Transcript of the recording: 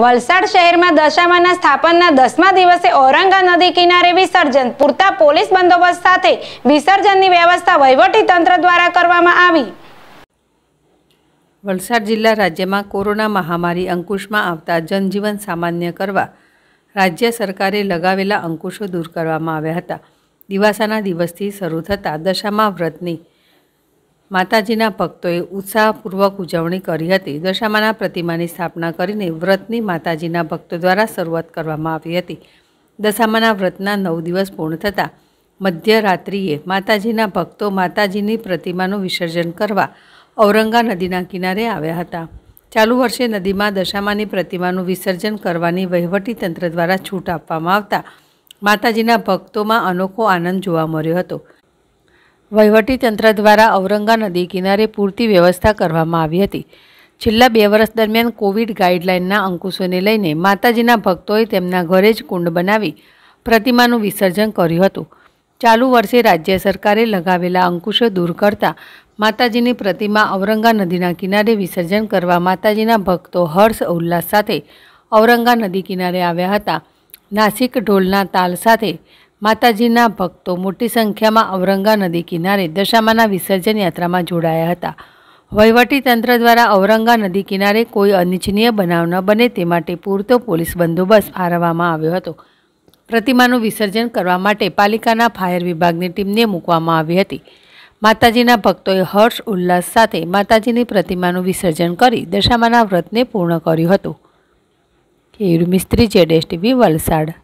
વલસાડ શહેરમાં દશામાના સ્થાપનના દસમા દિવસે ઔરંગા નદી કિનારે વિસર્જન પૂરતા પોલીસ બંદોબસ્ત સાથે વિસર્જનની વ્યવસ્થા વહીવટી તંત્ર દ્વારા કરવામાં આવી વલસાડ જિલ્લા રાજ્યમાં કોરોના મહામારી અંકુશમાં આવતા જનજીવન સામાન્ય કરવા રાજ્ય સરકારે લગાવેલા અંકુશો દૂર કરવામાં આવ્યા હતા દિવાસાના દિવસથી શરૂ થતાં દશામા વ્રતની માતાજીના ભક્તોએ ઉત્સાહપૂર્વક ઉજવણી કરી હતી દશામાના પ્રતિમાની સ્થાપના કરીને વ્રતની માતાજીના ભક્તો દ્વારા શરૂઆત કરવામાં આવી હતી દશામાના વ્રતના નવ દિવસ પૂર્ણ થતાં મધ્યરાત્રિએ માતાજીના ભક્તો માતાજીની પ્રતિમાનું વિસર્જન કરવા ઔરંગા નદીના કિનારે આવ્યા હતા ચાલુ વર્ષે નદીમાં દશામાની પ્રતિમાનું વિસર્જન કરવાની વહીવટી તંત્ર દ્વારા છૂટ આપવામાં આવતા માતાજીના ભક્તોમાં અનોખો આનંદ જોવા મળ્યો હતો વહીવટીતંત્ર દ્વારા ઔરંગા નદી કિનારે પૂરતી વ્યવસ્થા કરવામાં આવી હતી છેલ્લા બે વર્ષ દરમિયાન કોવિડ ગાઈડલાઇનના અંકુશોને લઈને માતાજીના ભક્તોએ તેમના ઘરે જ કુંડ બનાવી પ્રતિમાનું વિસર્જન કર્યું હતું ચાલુ વર્ષે રાજ્ય સરકારે લગાવેલા અંકુશો દૂર કરતા માતાજીની પ્રતિમા ઔરંગા નદીના કિનારે વિસર્જન કરવા માતાજીના ભક્તો હર્ષ ઉલ્લાસ સાથે ઔરંગા નદી કિનારે આવ્યા હતા નાસિક ઢોલના તાલ સાથે માતાજીના ભક્તો મોટી સંખ્યામાં ઔરંગા નદી કિનારે દશામાના વિસર્જન યાત્રામાં જોડાયા હતા વહીવટીતંત્ર દ્વારા ઔરંગા નદી કિનારે કોઈ અનિચ્છનીય બનાવ ન બને તે માટે પૂરતો પોલીસ બંદોબસ્ત ફાળવવામાં આવ્યો હતો પ્રતિમાનું વિસર્જન કરવા માટે પાલિકાના ફાયર વિભાગની ટીમને મૂકવામાં આવી હતી માતાજીના ભક્તોએ હર્ષ ઉલ્લાસ સાથે માતાજીની પ્રતિમાનું વિસર્જન કરી દશામાના વ્રતને પૂર્ણ કર્યું હતું ખેડુ મિસ્ત્રી જેડેશ ટીવી વલસાડ